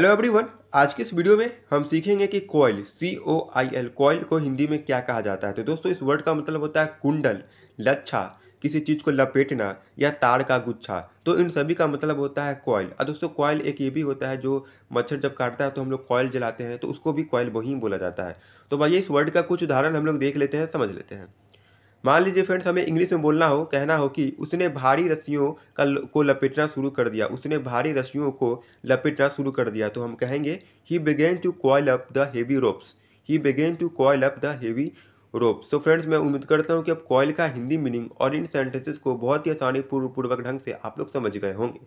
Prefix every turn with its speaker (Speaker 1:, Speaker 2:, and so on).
Speaker 1: hello everyone आज के इस वीडियो में हम सीखेंगे कि कोयल सी ओ आई एल कोयल को हिंदी में क्या कहा जाता है तो दोस्तों इस वर्ड का मतलब होता है कुंडल लच्छा किसी चीज़ को लपेटना या तार का गुच्छा तो इन सभी का मतलब होता है कॉयल और दोस्तों कॉयल एक ये भी होता है जो मच्छर जब काटता है तो हम लोग कॉयल जलाते हैं तो उसको भी कॉइल वहीं बोला जाता है तो भाई इस वर्ड का कुछ उदाहरण हम लोग देख लेते हैं समझ लेते हैं मान लीजिए फ्रेंड्स हमें इंग्लिश में बोलना हो कहना हो कि उसने भारी रस्सियों का को लपेटना शुरू कर दिया उसने भारी रस्सियों को लपेटना शुरू कर दिया तो हम कहेंगे he begin to coil up the heavy ropes he begin to coil up the heavy ropes तो फ्रेंड्स मैं उम्मीद करता हूँ कि अब कॉयल का हिंदी मीनिंग और इन सेंटेंसेस को बहुत ही आसानी पूर्वक ढंग से आप लोग समझ गए होंगे